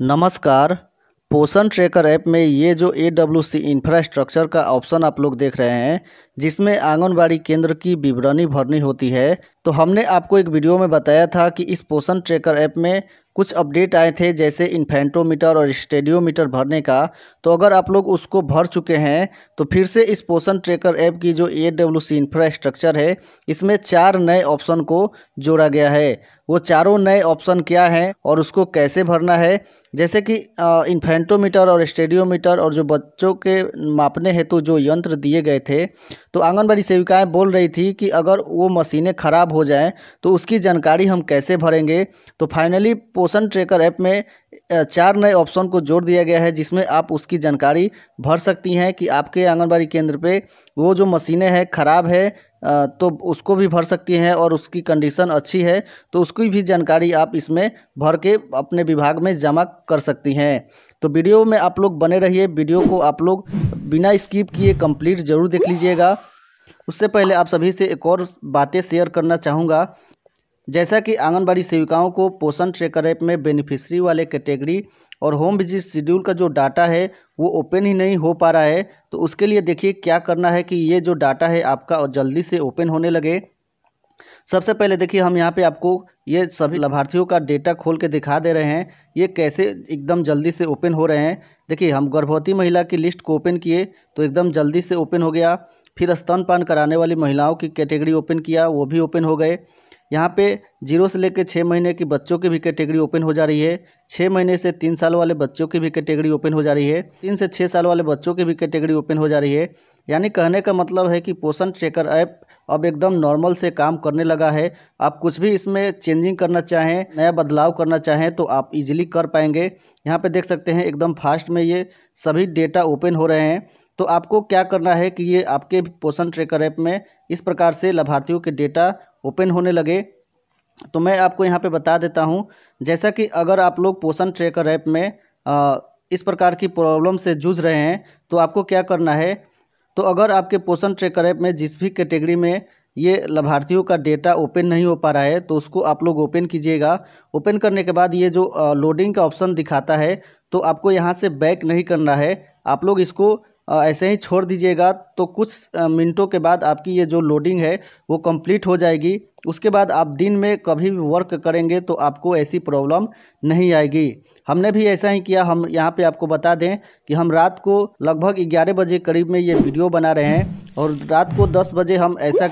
नमस्कार पोषण tracker app में ये जो ए डब्ल्यू सी इंफ्रास्ट्रक्चर का ऑप्शन आप लोग देख रहे हैं जिसमें आंगनबाड़ी केंद्र की विवरणी भरनी होती है तो हमने आपको एक वीडियो में बताया था कि इस पोषण ट्रैकर ऐप में कुछ अपडेट आए थे जैसे इन्फेंटोमीटर और स्टेडियोमीटर भरने का तो अगर आप लोग उसको भर चुके हैं तो फिर से इस पोषण ट्रैकर ऐप की जो ए डब्ल्यू सी इंफ्रास्ट्रक्चर है इसमें चार नए ऑप्शन को जोड़ा गया है वो चारों नए ऑप्शन क्या हैं और उसको कैसे भरना है जैसे कि इन्फेंटोमीटर और स्टेडियोमीटर और जो बच्चों के मापने हेतु जो यंत्र दिए गए थे तो आंगनबाड़ी सेविकाएं बोल रही थी कि अगर वो मशीनें ख़राब हो जाएं तो उसकी जानकारी हम कैसे भरेंगे तो फाइनली पोषण ट्रेकर ऐप में चार नए ऑप्शन को जोड़ दिया गया है जिसमें आप उसकी जानकारी भर सकती हैं कि आपके आंगनबाड़ी केंद्र पे वो जो मशीनें हैं ख़राब है तो उसको भी भर सकती हैं और उसकी कंडीशन अच्छी है तो उसकी भी जानकारी आप इसमें भर के अपने विभाग में जमा कर सकती हैं तो वीडियो में आप लोग बने रहिए वीडियो को आप लोग बिना स्किप किए कंप्लीट ज़रूर देख लीजिएगा उससे पहले आप सभी से एक और बातें शेयर करना चाहूँगा जैसा कि आंगनबाड़ी सेविकाओं को पोषण ट्रेकर ऐप में बेनिफिशरी वाले कैटेगरी और होम विजिट शेड्यूल का जो डाटा है वो ओपन ही नहीं हो पा रहा है तो उसके लिए देखिए क्या करना है कि ये जो डाटा है आपका जल्दी से ओपन होने लगे सबसे पहले देखिए हम यहाँ पे आपको ये सभी लाभार्थियों का डेटा खोल के दिखा दे रहे हैं ये कैसे एकदम जल्दी से ओपन हो रहे हैं देखिए हम गर्भवती महिला की लिस्ट को ओपन किए तो एकदम जल्दी से ओपन हो गया फिर स्तनपान कराने वाली महिलाओं की कैटेगरी ओपन किया वो भी ओपन हो गए यहाँ पे जीरो से लेकर छः महीने की बच्चों की भी कैटेगरी ओपन हो जा रही है छः महीने से तीन साल वाले बच्चों की भी कैटेगरी ओपन हो जा रही है तीन से छः साल वाले बच्चों की भी कैटेगरी ओपन हो जा रही है यानी कहने का मतलब है कि पोषण ट्रेकर ऐप अब एकदम नॉर्मल से काम करने लगा है आप कुछ भी इसमें चेंजिंग करना चाहें नया बदलाव करना चाहें तो आप इजीली कर पाएंगे यहाँ पे देख सकते हैं एकदम फास्ट में ये सभी डेटा ओपन हो रहे हैं तो आपको क्या करना है कि ये आपके पोषण ट्रेकर ऐप में इस प्रकार से लाभार्थियों के डेटा ओपन होने लगे तो मैं आपको यहाँ पे बता देता हूँ जैसा कि अगर आप लोग पोषण ट्रेकर ऐप में आ, इस प्रकार की प्रॉब्लम से जूझ रहे हैं तो आपको क्या करना है तो अगर आपके पोषण ट्रेकर ऐप में जिस भी कैटेगरी में ये लाभार्थियों का डेटा ओपन नहीं हो पा रहा है तो उसको आप लोग ओपन कीजिएगा ओपन करने के बाद ये जो लोडिंग का ऑप्शन दिखाता है तो आपको यहाँ से बैक नहीं करना है आप लोग इसको ऐसे ही छोड़ दीजिएगा तो कुछ मिनटों के बाद आपकी ये जो लोडिंग है वो कंप्लीट हो जाएगी उसके बाद आप दिन में कभी भी वर्क करेंगे तो आपको ऐसी प्रॉब्लम नहीं आएगी हमने भी ऐसा ही किया हम यहाँ पे आपको बता दें कि हम रात को लगभग 11 बजे करीब में ये वीडियो बना रहे हैं और रात को 10 बजे हम ऐसा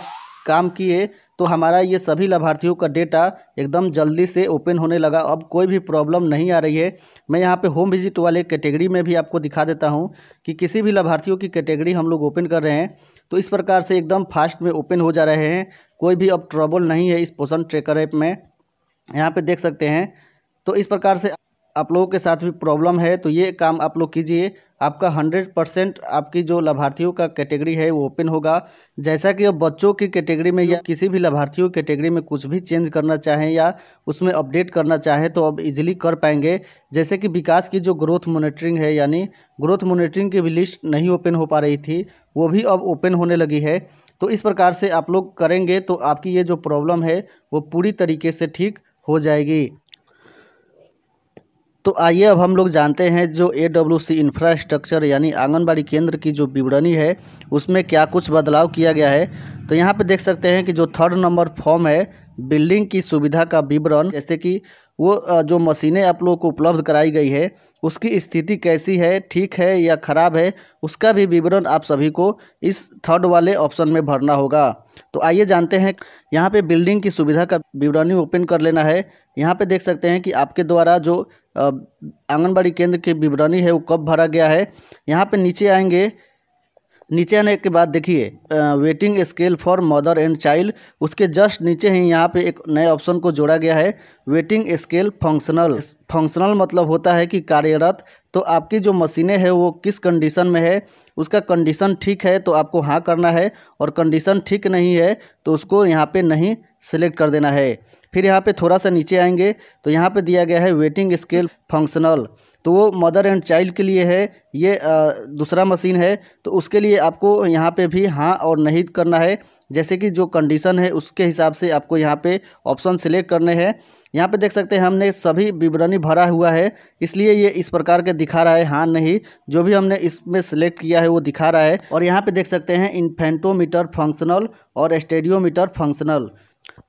काम किए तो हमारा ये सभी लाभार्थियों का डेटा एकदम जल्दी से ओपन होने लगा अब कोई भी प्रॉब्लम नहीं आ रही है मैं यहाँ पे होम विजिट वाले कैटेगरी में भी आपको दिखा देता हूँ कि किसी भी लाभार्थियों की कैटेगरी हम लोग ओपन कर रहे हैं तो इस प्रकार से एकदम फास्ट में ओपन हो जा रहे हैं कोई भी अब ट्रबल नहीं है इस पोषण ट्रेकर ऐप में यहाँ पर देख सकते हैं तो इस प्रकार से आप लोगों के साथ भी प्रॉब्लम है तो ये काम आप लोग कीजिए आपका हंड्रेड परसेंट आपकी जो लाभार्थियों का कैटेगरी है वो ओपन होगा जैसा कि अब बच्चों की कैटेगरी में या किसी भी लाभार्थियों कैटेगरी में कुछ भी चेंज करना चाहें या उसमें अपडेट करना चाहें तो अब इजीली कर पाएंगे जैसे कि विकास की जो ग्रोथ मोनिटरिंग है यानी ग्रोथ मोनिटरिंग की भी लिस्ट नहीं ओपन हो पा रही थी वो भी अब ओपन होने लगी है तो इस प्रकार से आप लोग करेंगे तो आपकी ये जो प्रॉब्लम है वो पूरी तरीके से ठीक हो जाएगी तो आइए अब हम लोग जानते हैं जो ए डब्ल्यू सी इंफ्रास्ट्रक्चर यानी आंगनबाड़ी केंद्र की जो विवरणी है उसमें क्या कुछ बदलाव किया गया है तो यहाँ पे देख सकते हैं कि जो थर्ड नंबर फॉर्म है बिल्डिंग की सुविधा का विवरण जैसे कि वो जो मशीनें आप लोगों को उपलब्ध कराई गई है उसकी स्थिति कैसी है ठीक है या ख़राब है उसका भी विवरण आप सभी को इस थर्ड वाले ऑप्शन में भरना होगा तो आइए जानते हैं यहाँ पे बिल्डिंग की सुविधा का विवरणी ओपन कर लेना है यहाँ पे देख सकते हैं कि आपके द्वारा जो आंगनबाड़ी केंद्र की विवरणी है वो कब भरा गया है यहाँ पे नीचे आएंगे नीचे आने के बाद देखिए weighing scale for mother and child उसके जस्ट नीचे ही यहाँ पे एक नए ऑप्शन को जोड़ा गया है वेटिंग स्केल फंक्शनल फंक्शनल मतलब होता है कि कार्यरत तो आपकी जो मशीनें हैं वो किस कंडीशन में है उसका कंडीशन ठीक है तो आपको हाँ करना है और कंडीशन ठीक नहीं है तो उसको यहाँ पे नहीं सेलेक्ट कर देना है फिर यहाँ पे थोड़ा सा नीचे आएंगे तो यहाँ पे दिया गया है वेटिंग स्केल फंक्शनल तो वो मदर एंड चाइल्ड के लिए है ये दूसरा मशीन है तो उसके लिए आपको यहाँ पे भी हाँ और नहीं करना है जैसे कि जो कंडीशन है उसके हिसाब से आपको यहाँ पे ऑप्शन सेलेक्ट करने हैं यहाँ पे देख सकते हैं हमने सभी विवरणी भरा हुआ है इसलिए ये इस प्रकार के दिखा रहा है हाँ नहीं जो भी हमने इसमें सेलेक्ट किया है वो दिखा रहा है और यहाँ पे देख सकते हैं इन्फेंटोमीटर फंक्शनल और स्टेडियोमीटर फंक्शनल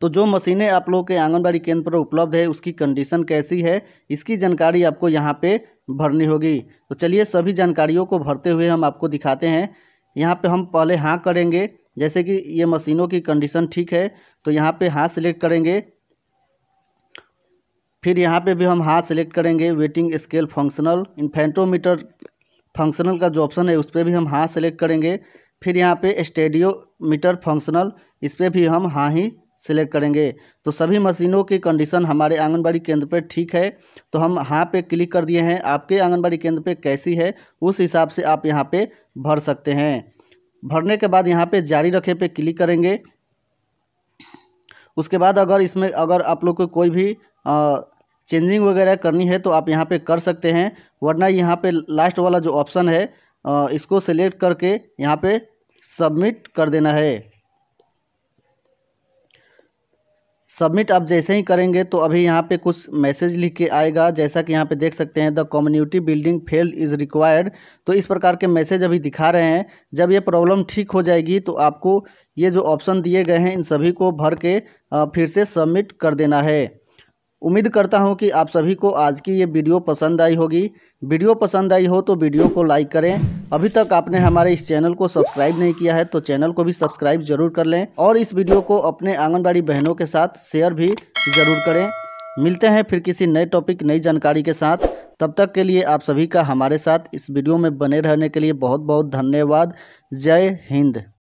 तो जो मशीनें आप लोगों के आंगनबाड़ी केंद्र पर उपलब्ध है उसकी कंडीशन कैसी है इसकी जानकारी आपको यहाँ पे भरनी होगी तो चलिए सभी जानकारियों को भरते हुए हम आपको दिखाते हैं यहाँ पे हम पहले हाँ करेंगे जैसे कि ये मशीनों की कंडीशन ठीक है तो यहाँ पे हाथ सेलेक्ट करेंगे फिर यहाँ पे भी हम हाथ सेलेक्ट करेंगे weighing scale functional infantometer functional का जो ऑप्शन है उस पर भी हम हाथ सेलेक्ट करेंगे फिर यहाँ पे स्टेडियो मीटर फंक्शनल इस पर भी हम हाँ ही सेलेक्ट करेंगे तो सभी मशीनों की कंडीशन हमारे आंगनबाड़ी केंद्र पर ठीक है तो हम हाँ पे क्लिक कर दिए हैं आपके आंगनबाड़ी केंद्र पे कैसी है उस हिसाब से आप यहाँ पे भर सकते हैं भरने के बाद यहाँ पे जारी रखे पे क्लिक करेंगे उसके बाद अगर इसमें अगर आप लोग को कोई भी आ, चेंजिंग वगैरह करनी है तो आप यहाँ पे कर सकते हैं वरना यहाँ पे लास्ट वाला जो ऑप्शन है आ, इसको सेलेक्ट करके यहाँ पे सबमिट कर देना है सबमिट आप जैसे ही करेंगे तो अभी यहाँ पे कुछ मैसेज लिख के आएगा जैसा कि यहाँ पे देख सकते हैं the community building fail is required तो इस प्रकार के मैसेज अभी दिखा रहे हैं जब ये प्रॉब्लम ठीक हो जाएगी तो आपको ये जो ऑप्शन दिए गए हैं इन सभी को भर के फिर से सबमिट कर देना है उम्मीद करता हूं कि आप सभी को आज की ये वीडियो पसंद आई होगी वीडियो पसंद आई हो तो वीडियो को लाइक करें अभी तक आपने हमारे इस चैनल को सब्सक्राइब नहीं किया है तो चैनल को भी सब्सक्राइब जरूर कर लें और इस वीडियो को अपने आंगनबाड़ी बहनों के साथ शेयर भी जरूर करें मिलते हैं फिर किसी नए टॉपिक नई जानकारी के साथ तब तक के लिए आप सभी का हमारे साथ इस वीडियो में बने रहने के लिए बहुत बहुत धन्यवाद जय हिंद